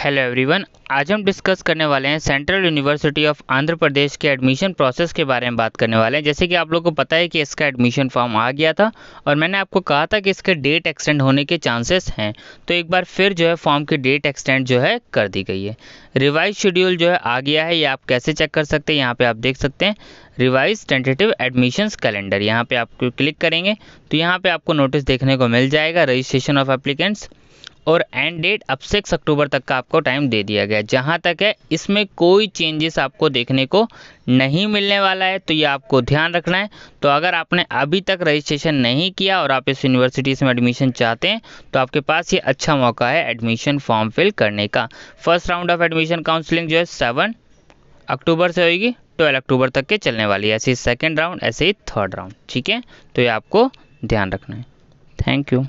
hello everyone आज हम discuss करने वाले हैं central university of Andhra Pradesh के एडमिशन प्रोसेस के बारे में बात करने वाले हैं जैसे कि आप लोगों को पता है कि इसका एडमिशन फॉर्म आ गया था और मैंने आपको कहा था कि इसके डेट एक्सटेंड होने के चांसेस हैं तो एक बार फिर जो है फॉर्म की डेट एक्सटेंड जो है कर दी गई है रिवाइज शेड्यूल जो है आ गया है ये आप कैसे चेक कर सकते हैं यहाँ पर आप देख सकते हैं रिवाइज टेंटेटिव एडमिशन कैलेंडर यहाँ पर आप क्लिक करेंगे तो यहाँ पर आपको नोटिस देखने को मिल जाएगा रजिस्ट्रेशन ऑफ एप्लीकेंट्स और एंड डेट अब सिक्स अक्टूबर तक का आपको टाइम दे दिया गया है जहाँ तक है इसमें कोई चेंजेस आपको देखने को नहीं मिलने वाला है तो ये आपको ध्यान रखना है तो अगर आपने अभी तक रजिस्ट्रेशन नहीं किया और आप इस यूनिवर्सिटी में एडमिशन चाहते हैं तो आपके पास ये अच्छा मौका है एडमिशन फॉर्म फिल करने का first round of admission counselling जो है सेवन अक्टूबर से होगी ट्वेल्व अक्टूबर तक के चलने वाली है ऐसे ही सेकेंड राउंड ऐसे ही थर्ड राउंड ठीक है तो ये आपको ध्यान रखना है थैंक यू